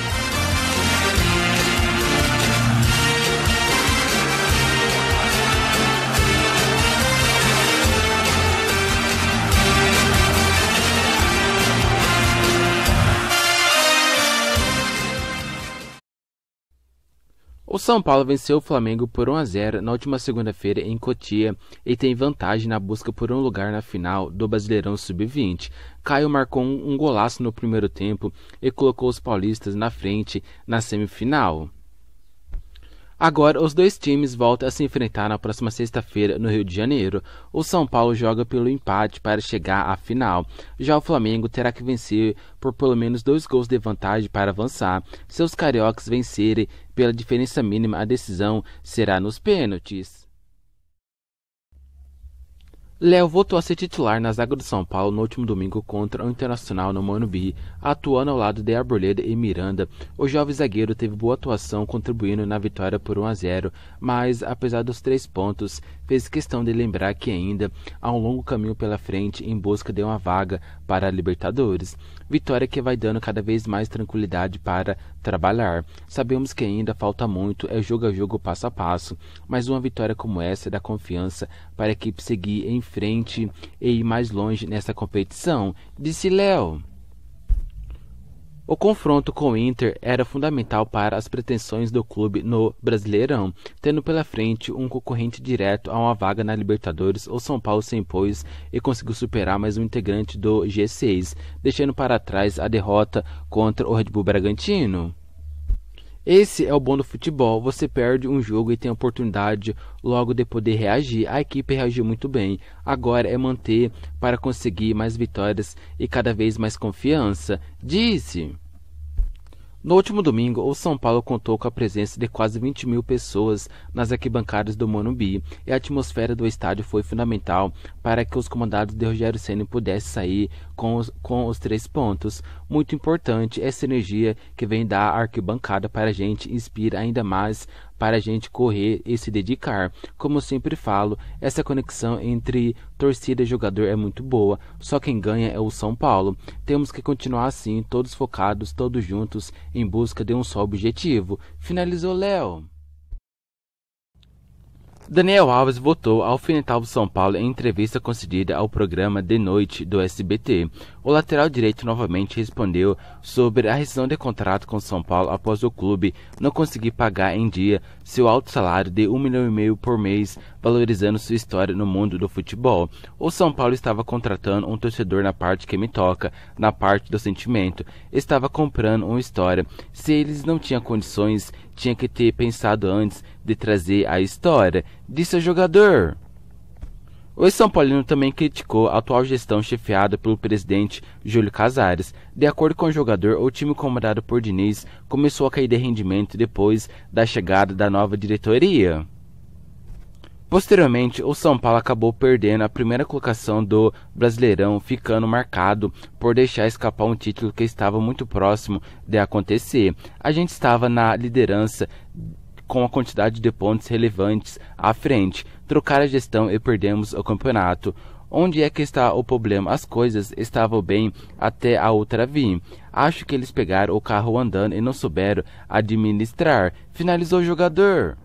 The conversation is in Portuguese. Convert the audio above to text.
Bye. O São Paulo venceu o Flamengo por 1 a 0 na última segunda-feira em Cotia e tem vantagem na busca por um lugar na final do Brasileirão Sub-20. Caio marcou um golaço no primeiro tempo e colocou os paulistas na frente na semifinal. Agora, os dois times voltam a se enfrentar na próxima sexta-feira no Rio de Janeiro. O São Paulo joga pelo empate para chegar à final. Já o Flamengo terá que vencer por pelo menos dois gols de vantagem para avançar. Se os cariocas vencerem pela diferença mínima, a decisão será nos pênaltis. Léo voltou a ser titular na zaga do São Paulo no último domingo contra o Internacional no Manubi, atuando ao lado de Arboleda e Miranda. O jovem zagueiro teve boa atuação, contribuindo na vitória por 1 a 0, mas apesar dos três pontos, fez questão de lembrar que ainda há um longo caminho pela frente em busca de uma vaga para a Libertadores. Vitória que vai dando cada vez mais tranquilidade para trabalhar. Sabemos que ainda falta muito, é jogo a jogo, passo a passo, mas uma vitória como essa dá confiança para a equipe seguir em frente e ir mais longe nesta competição, disse Léo. O confronto com o Inter era fundamental para as pretensões do clube no Brasileirão, tendo pela frente um concorrente direto a uma vaga na Libertadores, o São Paulo sem pois, e conseguiu superar mais um integrante do G6, deixando para trás a derrota contra o Red Bull Bragantino. Esse é o bom do futebol. Você perde um jogo e tem a oportunidade logo de poder reagir. A equipe reagiu muito bem. Agora é manter para conseguir mais vitórias e cada vez mais confiança. Disse. No último domingo, o São Paulo contou com a presença de quase 20 mil pessoas nas arquibancadas do Manubi, e a atmosfera do estádio foi fundamental para que os comandados de Rogério Senna pudessem sair com os, com os três pontos. Muito importante essa energia que vem da arquibancada para a gente inspira ainda mais para a gente correr e se dedicar. Como eu sempre falo, essa conexão entre torcida e jogador é muito boa, só quem ganha é o São Paulo. Temos que continuar assim, todos focados, todos juntos, em busca de um só objetivo. Finalizou Léo. Daniel Alves votou final do São Paulo em entrevista concedida ao programa De Noite do SBT. O lateral direito novamente respondeu sobre a rescisão de contrato com o São Paulo após o clube não conseguir pagar em dia seu alto salário de um milhão e meio por mês, valorizando sua história no mundo do futebol. O São Paulo estava contratando um torcedor na parte que me toca, na parte do sentimento. Estava comprando uma história. Se eles não tinham condições tinha que ter pensado antes de trazer a história, disse o jogador. O São Paulino também criticou a atual gestão chefiada pelo presidente Júlio Casares. De acordo com o jogador, o time comandado por Diniz começou a cair de rendimento depois da chegada da nova diretoria. Posteriormente, o São Paulo acabou perdendo a primeira colocação do Brasileirão, ficando marcado por deixar escapar um título que estava muito próximo de acontecer. A gente estava na liderança com a quantidade de pontos relevantes à frente. Trocar a gestão e perdemos o campeonato. Onde é que está o problema? As coisas estavam bem até a outra vir. Acho que eles pegaram o carro andando e não souberam administrar. Finalizou o jogador.